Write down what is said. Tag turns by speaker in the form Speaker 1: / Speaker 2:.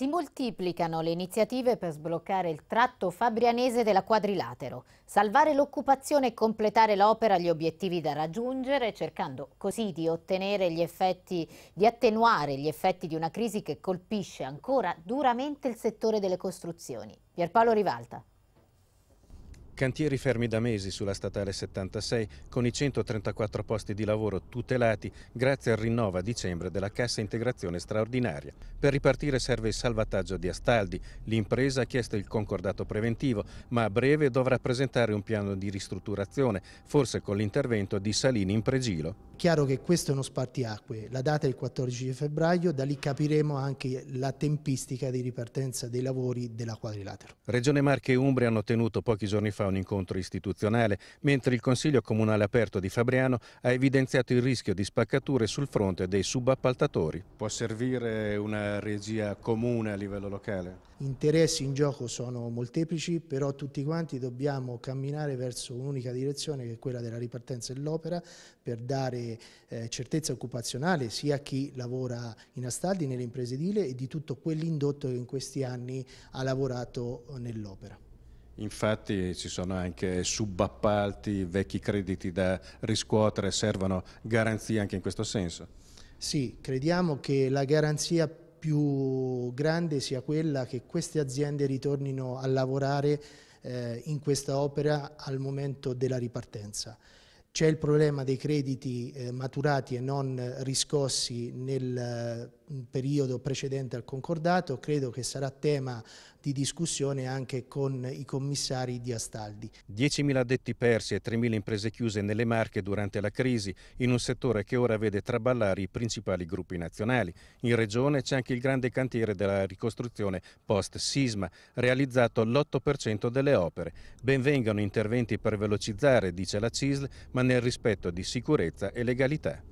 Speaker 1: Si moltiplicano le iniziative per sbloccare il tratto fabrianese della quadrilatero, salvare l'occupazione e completare l'opera agli obiettivi da raggiungere, cercando così di ottenere gli effetti, di attenuare gli effetti di una crisi che colpisce ancora duramente il settore delle costruzioni. Pierpaolo Rivalta.
Speaker 2: Cantieri fermi da mesi sulla statale 76 con i 134 posti di lavoro tutelati grazie al rinnovo a dicembre della cassa integrazione straordinaria. Per ripartire serve il salvataggio di Astaldi. L'impresa ha chiesto il concordato preventivo, ma a breve dovrà presentare un piano di ristrutturazione, forse con l'intervento di Salini in pregilo.
Speaker 3: Chiaro che questo è uno spartiacque. La data è il 14 febbraio, da lì capiremo anche la tempistica di ripartenza dei lavori della quadrilatero.
Speaker 2: Regione Marche e Umbria hanno tenuto pochi giorni fa un incontro istituzionale, mentre il Consiglio Comunale Aperto di Fabriano ha evidenziato il rischio di spaccature sul fronte dei subappaltatori. Può servire una regia comune a livello locale?
Speaker 3: Interessi in gioco sono molteplici, però tutti quanti dobbiamo camminare verso un'unica direzione che è quella della ripartenza dell'opera per dare eh, certezza occupazionale sia a chi lavora in Astaldi, nelle imprese edile e di tutto quell'indotto che in questi anni ha lavorato nell'opera.
Speaker 2: Infatti ci sono anche subappalti, vecchi crediti da riscuotere, servono garanzie anche in questo senso?
Speaker 3: Sì, crediamo che la garanzia più grande sia quella che queste aziende ritornino a lavorare eh, in questa opera al momento della ripartenza. C'è il problema dei crediti eh, maturati e non riscossi nel eh, periodo precedente al concordato, credo che sarà tema di discussione anche con i commissari di Astaldi.
Speaker 2: 10.000 addetti persi e 3.000 imprese chiuse nelle Marche durante la crisi, in un settore che ora vede traballare i principali gruppi nazionali. In regione c'è anche il grande cantiere della ricostruzione post-sisma, realizzato l'8% delle opere. Benvengano interventi per velocizzare, dice la CISL, ma nel rispetto di sicurezza e legalità.